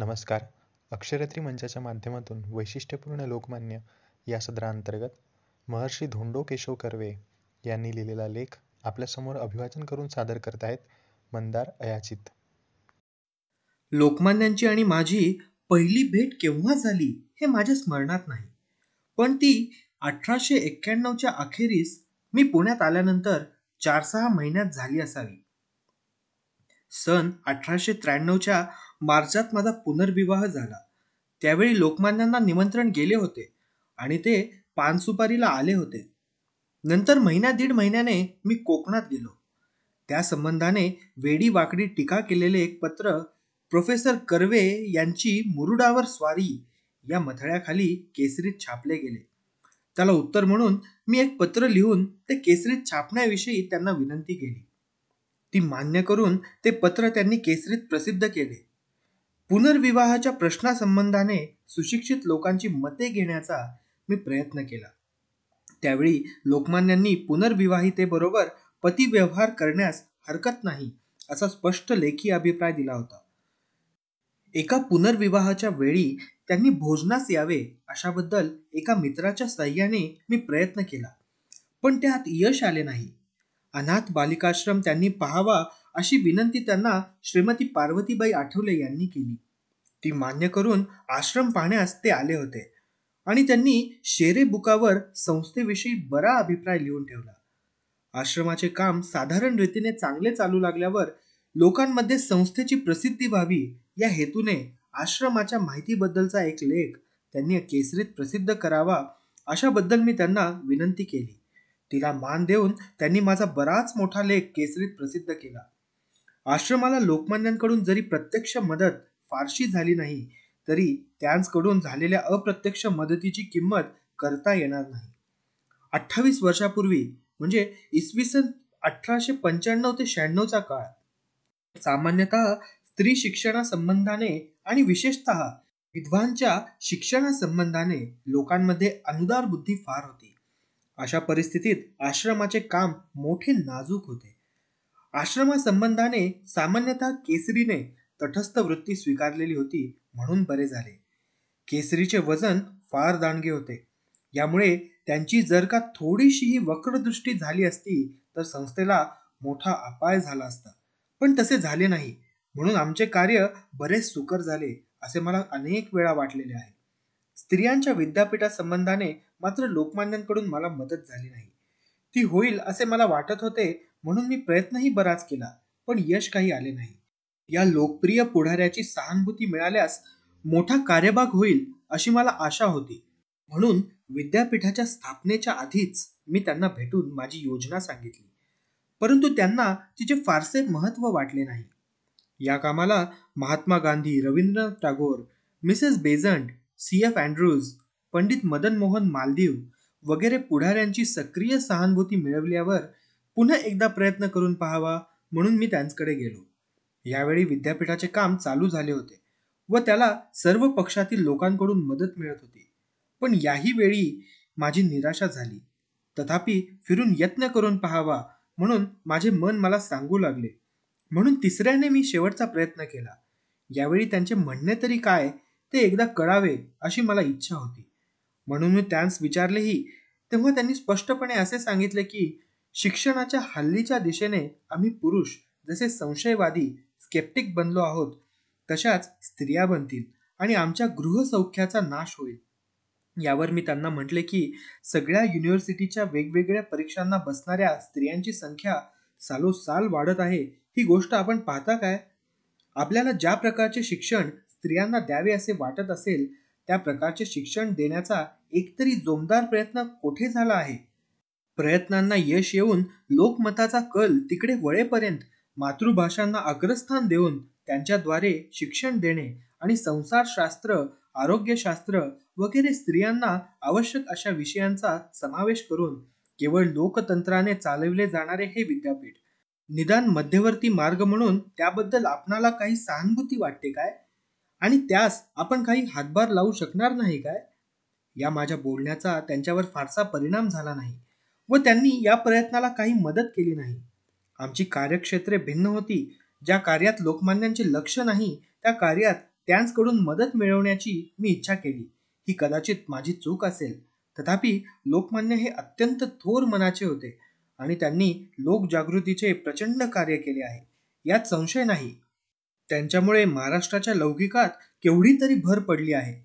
नमस्कार अक्षरत्री मंचाच्या माध्यमातून वैशिष्ट्यपूर्ण लोकमान्य या सदराअंतर्गत महर्षी धोंडो केशव कर्वे यांनी लिहिलेला लेख आपल्यासमोर अभिवाचन करून सादर करत आहेत मंदार अयाचित लोकमान्यांची आणि माझी पहिली भेट केव्हा झाली हे माझ्या स्मरणात नाही पण ती अठराशे एक्क्याण्णवच्या अखेरीस मी पुण्यात आल्यानंतर चार सहा महिन्यात झाली असावी सन अठराशे त्र्याण्णवच्या मार्चात माझा पुनर्विवाह झाला त्यावेळी लोकमान्यांना निमंत्रण गेले होते आणि ते पानसुपारीला आले होते नंतर महिना दीड महिन्याने मी कोकणात गेलो त्या संबंधाने वेडी वाकडी टीका केलेले एक पत्र प्रोफेसर कर्वे यांची मुरुडावर स्वारी या मथळ्याखाली केसरीत छापले गेले त्याला उत्तर म्हणून मी एक पत्र लिहून ते केसरीत छापण्याविषयी त्यांना विनंती केली ती मान्य करून ते पत्र त्यांनी केसरीत प्रसिद्ध केले पुनर्विवाहाच्या प्रश्नासंबंधाने सुशिक्षित लोकांची मते घेण्याचा मी प्रयत्न केला त्यावेळी लोकमान्यांनी पुनर्विवाहितेबरोबर पती करण्यास हरकत नाही असा स्पष्ट लेखी अभिप्राय दिला होता एका पुनर्विवाहाच्या वेळी त्यांनी भोजनास यावे अशाबद्दल एका मित्राच्या सहाय्याने मी प्रयत्न केला पण त्यात यश आले नाही अनाथ बालिकाश्रम त्यांनी पाहावा अशी विनंती त्यांना श्रीमती पार्वतीबाई आठवले यांनी केली ती मान्य करून आश्रम पाहण्यास ते आले होते आणि त्यांनी शेरे बुकावर संस्थेविषयी बरा अभिप्राय लिहून ठेवला आश्रमाचे काम साधारण रीतीने चांगले चालू लागल्यावर लोकांमध्ये संस्थेची प्रसिद्धी व्हावी या हेतूने आश्रमाच्या माहितीबद्दलचा एक लेख त्यांनी केसरीत प्रसिद्ध करावा अशाबद्दल मी त्यांना विनंती केली तिला मान देऊन त्यांनी माझा बराच मोठा लेख केसरीत प्रसिद्ध केला आश्रमाला लोकमान्यांकडून जरी प्रत्यक्ष मदत फारशी झाली नाही तरी त्यांचकडून झालेल्या अप्रत्यक्ष मदतीची किंमत करता येणार नाही अठ्ठावीस वर्षापूर्वी म्हणजे इसवी सन अठराशे पंच्याण्णव ते शहाण्णवचा काळ सामान्यतः स्त्री संबंधाने आणि विशेषतः विधवांच्या संबंधाने लोकांमध्ये अनुदार बुद्धी फार होती अशा परिस्थितीत आश्रमाचे काम मोठे नाजूक होते आश्रमासंबंधाने सामान्यतः केसरीने तटस्थ वृत्ती स्वीकारलेली होती म्हणून बरे झाले केसरीचे वजन फार दांडगे होते यामुळे त्यांची जर का थोडीशीही वक्रदृष्टी झाली असती तर संस्थेला मोठा अपाय झाला असता पण तसे झाले नाही म्हणून आमचे कार्य बरेच सुकर झाले असे मला अनेक वेळा वाटलेले आहे स्त्रियांच्या विद्यापीठा संबंधाने मात्र लोकमान्यांकडून मला मदत झाली नाही ती होईल असे मला वाटत होते म्हणून मी प्रयत्नही बराच केला पण यश काही आले नाही या लोकप्रिय पुढाऱ्याची सहानुभूती मिळाल्यास मोठा कार्यभाग होईल अशी मला आशा होती म्हणून विद्यापीठाच्या स्थापनेच्या आधीच मी त्यांना भेटून माझी योजना सांगितली परंतु त्यांना तिचे फारसे महत्त्व वाटले नाही या कामाला Mahatma Gandhi Rabindranath Tagore Mrs Besant C F Andrews Pandit Madan Mohan Malaviya वगैरे पुढाऱ्यांची सक्रिय सहानुभूती मिळवल्यावर पुन्हा एकदा प्रयत्न करून पाहावा म्हणून मी त्यांच्याकडे गेलो यावेळी विद्यापीठाचे काम चालू झाले होते व त्याला सर्व पक्षातील लोकांकडून मदत मिळत होती पण याही वेळी माझी निराशा झाली तथापि फिरून यत्न करून पाहावा म्हणून माझे मन मला सांगू लागले म्हणून तिसऱ्याने मी शेवटचा प्रयत्न केला यावेळी त्यांचे म्हणणे तरी काय ते एकदा कळावे अशी मला इच्छा होती म्हणून मी त्यांस विचारलेही तेव्हा त्यांनी स्पष्टपणे असे सांगितले की शिक्षणाच्या हल्लीच्या दिशेने आम्ही पुरुष जसे संशयवादी स्केप्टिक बनलो आहोत तशाच स्त्रिया बनतील आणि आमच्या गृहसौख्याचा नाश होईल यावर मी त्यांना म्हटले की सगळ्या युनिव्हर्सिटीच्या वेगवेगळ्या परीक्षांना बसणाऱ्या स्त्रियांची संख्या सालोसाल वाढत आहे ही गोष्ट आपण पाहता काय आपल्याला ज्या प्रकारचे शिक्षण स्त्रियांना द्यावे असे वाटत असेल त्या प्रकारचे शिक्षण देण्याचा एकतरी जोमदार प्रयत्न कोठे झाला आहे प्रयत्नांना यश येऊन लोकमताचा कल तिकडे वळेपर्यंत मातृभाषांना अग्रस्थान देऊन त्यांच्याद्वारे शिक्षण देणे आणि संसारशास्त्र आरोग्यशास्त्र वगैरे स्त्रियांना आवश्यक अशा विषयांचा समावेश करून केवळ लोकतंत्राने चालविले जाणारे हे विद्यापीठ निदान मध्यवर्ती मार्ग म्हणून त्याबद्दल आपणाला काही सहानुभूती वाटते काय आणि त्यास आपण काही हातभार लावू शकणार नाही काय या माझ्या बोलण्याचा त्यांच्यावर फारसा परिणाम झाला नाही व त्यांनी या प्रयत्नाला काही मदत केली नाही आमची कार्यक्षेत्रे भिन्न होती ज्या कार्यात लोकमान्यांचे लक्ष नाही त्या कार्यात त्यांचकडून मदत मिळवण्याची मी इच्छा केली ही कदाचित माझी चूक असेल तथापि लोकमान्य हे अत्यंत थोर मनाचे होते आणि त्यांनी लोकजागृतीचे प्रचंड कार्य केले आहे यात संशय नाही त्यांच्यामुळे महाराष्ट्राच्या लौकिकात केवढी तरी भर पडली आहे